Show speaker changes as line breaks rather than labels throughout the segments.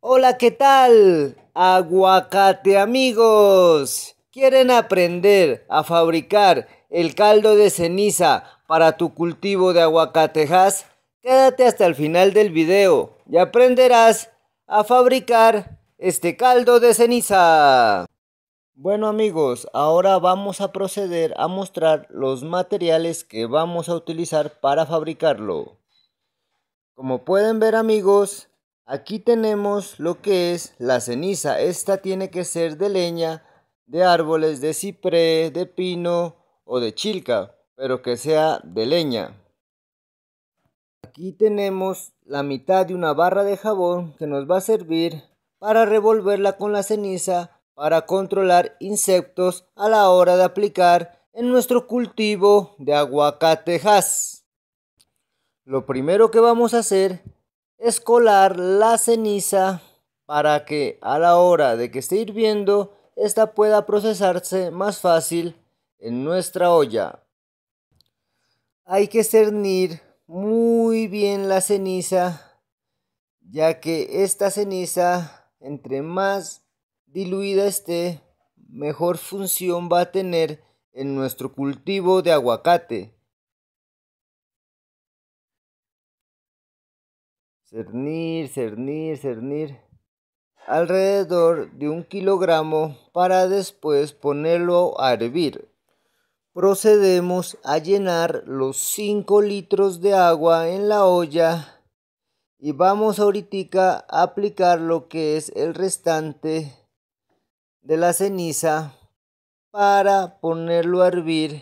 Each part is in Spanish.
Hola, ¿qué tal? Aguacate amigos. ¿Quieren aprender a fabricar el caldo de ceniza para tu cultivo de aguacatejas? Quédate hasta el final del video y aprenderás a fabricar este caldo de ceniza. Bueno amigos, ahora vamos a proceder a mostrar los materiales que vamos a utilizar para fabricarlo. Como pueden ver amigos, Aquí tenemos lo que es la ceniza. Esta tiene que ser de leña, de árboles, de ciprés, de pino o de chilca, pero que sea de leña. Aquí tenemos la mitad de una barra de jabón que nos va a servir para revolverla con la ceniza para controlar insectos a la hora de aplicar en nuestro cultivo de aguacatejas. Lo primero que vamos a hacer es colar la ceniza para que a la hora de que esté hirviendo, esta pueda procesarse más fácil en nuestra olla. Hay que cernir muy bien la ceniza, ya que esta ceniza, entre más diluida esté, mejor función va a tener en nuestro cultivo de aguacate. cernir, cernir, cernir, alrededor de un kilogramo para después ponerlo a hervir. Procedemos a llenar los 5 litros de agua en la olla y vamos ahorita a aplicar lo que es el restante de la ceniza para ponerlo a hervir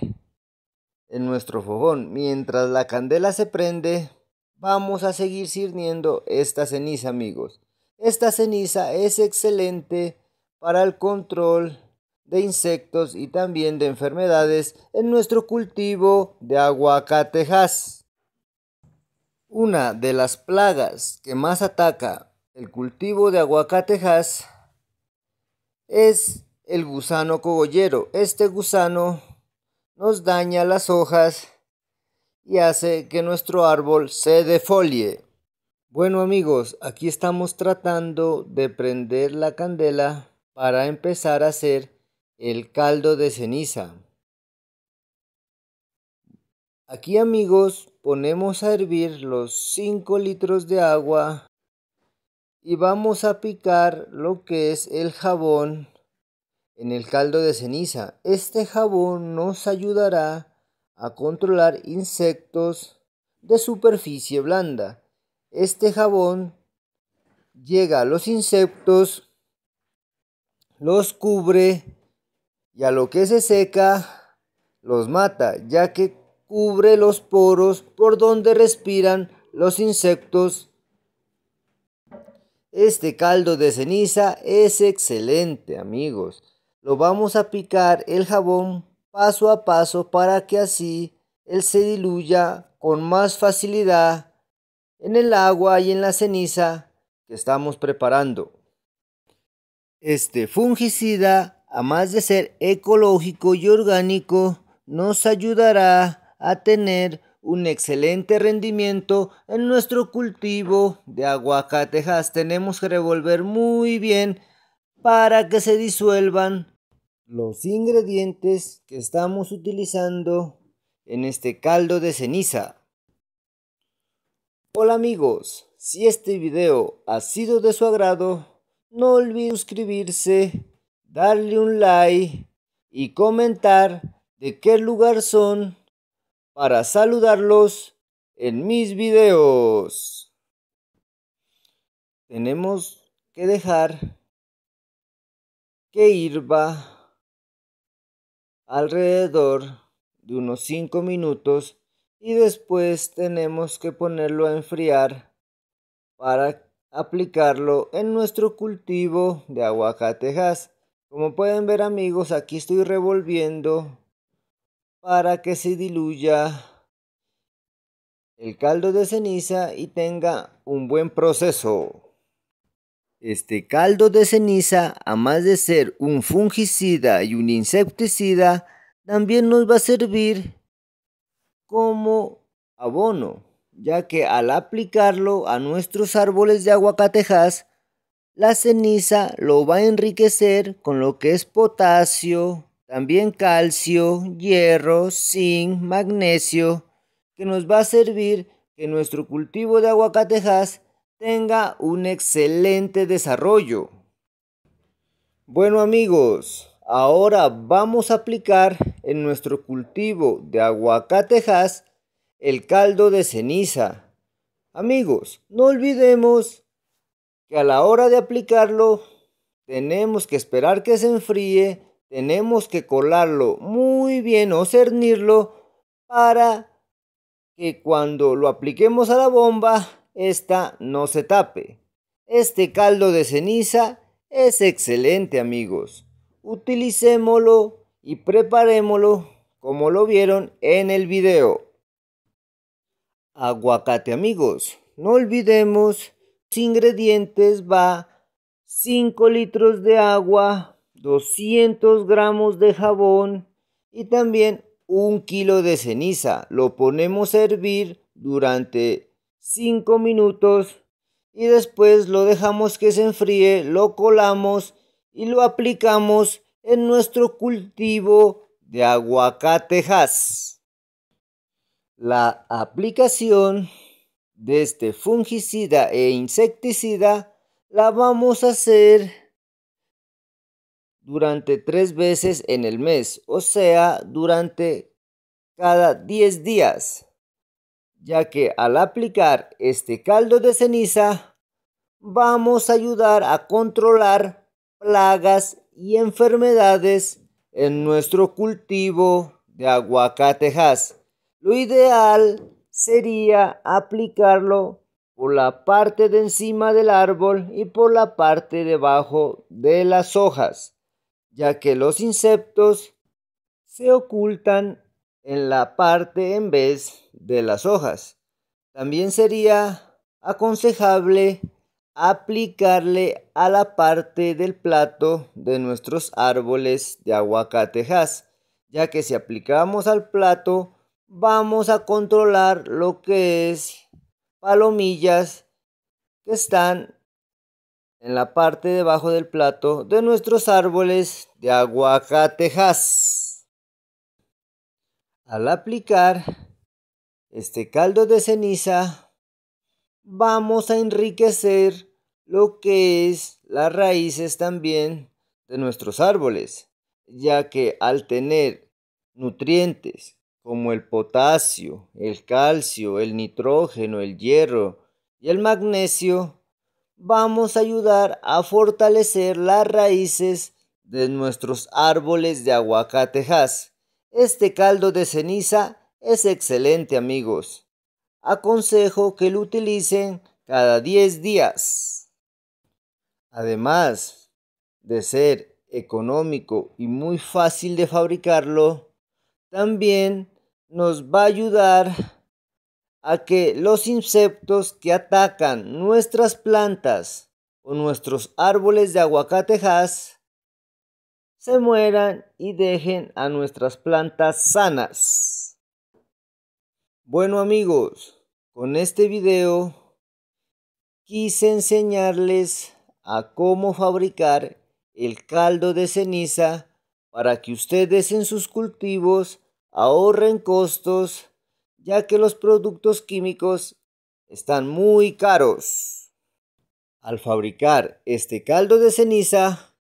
en nuestro fogón. Mientras la candela se prende, Vamos a seguir sirviendo esta ceniza, amigos. Esta ceniza es excelente para el control de insectos y también de enfermedades en nuestro cultivo de aguacatejas. Una de las plagas que más ataca el cultivo de aguacatejas es el gusano cogollero. Este gusano nos daña las hojas y hace que nuestro árbol se defolie. Bueno amigos, aquí estamos tratando de prender la candela para empezar a hacer el caldo de ceniza. Aquí amigos ponemos a hervir los 5 litros de agua y vamos a picar lo que es el jabón en el caldo de ceniza. Este jabón nos ayudará a controlar insectos de superficie blanda. Este jabón llega a los insectos, los cubre y a lo que se seca los mata, ya que cubre los poros por donde respiran los insectos. Este caldo de ceniza es excelente amigos. Lo vamos a picar el jabón paso a paso para que así él se diluya con más facilidad en el agua y en la ceniza que estamos preparando. Este fungicida, a más de ser ecológico y orgánico, nos ayudará a tener un excelente rendimiento en nuestro cultivo de aguacatejas. Tenemos que revolver muy bien para que se disuelvan los ingredientes que estamos utilizando en este caldo de ceniza. Hola amigos, si este video ha sido de su agrado, no olviden suscribirse, darle un like y comentar de qué lugar son para saludarlos en mis videos. Tenemos que dejar que hirva alrededor de unos 5 minutos y después tenemos que ponerlo a enfriar para aplicarlo en nuestro cultivo de aguacatejas. Como pueden ver amigos, aquí estoy revolviendo para que se diluya el caldo de ceniza y tenga un buen proceso. Este caldo de ceniza, a más de ser un fungicida y un insecticida, también nos va a servir como abono, ya que al aplicarlo a nuestros árboles de aguacatejas, la ceniza lo va a enriquecer con lo que es potasio, también calcio, hierro, zinc, magnesio, que nos va a servir que nuestro cultivo de aguacatejas tenga un excelente desarrollo. Bueno amigos, ahora vamos a aplicar en nuestro cultivo de aguacatejas el caldo de ceniza. Amigos, no olvidemos que a la hora de aplicarlo tenemos que esperar que se enfríe, tenemos que colarlo muy bien o cernirlo para que cuando lo apliquemos a la bomba esta no se tape. Este caldo de ceniza es excelente amigos. Utilicémoslo y preparémoslo como lo vieron en el video. Aguacate amigos, no olvidemos los ingredientes va 5 litros de agua, 200 gramos de jabón y también un kilo de ceniza. Lo ponemos a hervir durante 5 minutos y después lo dejamos que se enfríe, lo colamos y lo aplicamos en nuestro cultivo de aguacatejas. La aplicación de este fungicida e insecticida la vamos a hacer durante tres veces en el mes, o sea, durante cada diez días ya que al aplicar este caldo de ceniza vamos a ayudar a controlar plagas y enfermedades en nuestro cultivo de aguacatejas. Lo ideal sería aplicarlo por la parte de encima del árbol y por la parte debajo de las hojas, ya que los insectos se ocultan en la parte en vez de las hojas. También sería aconsejable aplicarle a la parte del plato de nuestros árboles de aguacatejas, ya que si aplicamos al plato vamos a controlar lo que es palomillas que están en la parte debajo del plato de nuestros árboles de aguacatejas al aplicar este caldo de ceniza, vamos a enriquecer lo que es las raíces también de nuestros árboles, ya que al tener nutrientes como el potasio, el calcio, el nitrógeno, el hierro y el magnesio, vamos a ayudar a fortalecer las raíces de nuestros árboles de aguacatejas este caldo de ceniza es excelente amigos. Aconsejo que lo utilicen cada 10 días. Además de ser económico y muy fácil de fabricarlo, también nos va a ayudar a que los insectos que atacan nuestras plantas o nuestros árboles de aguacatejas se mueran y dejen a nuestras plantas sanas. Bueno amigos, con este video quise enseñarles a cómo fabricar el caldo de ceniza para que ustedes en sus cultivos ahorren costos ya que los productos químicos están muy caros. Al fabricar este caldo de ceniza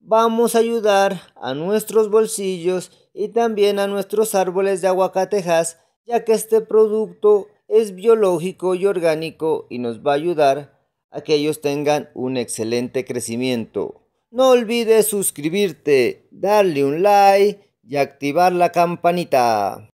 vamos a ayudar a nuestros bolsillos y también a nuestros árboles de aguacatejas, ya que este producto es biológico y orgánico y nos va a ayudar a que ellos tengan un excelente crecimiento. No olvides suscribirte, darle un like y activar la campanita.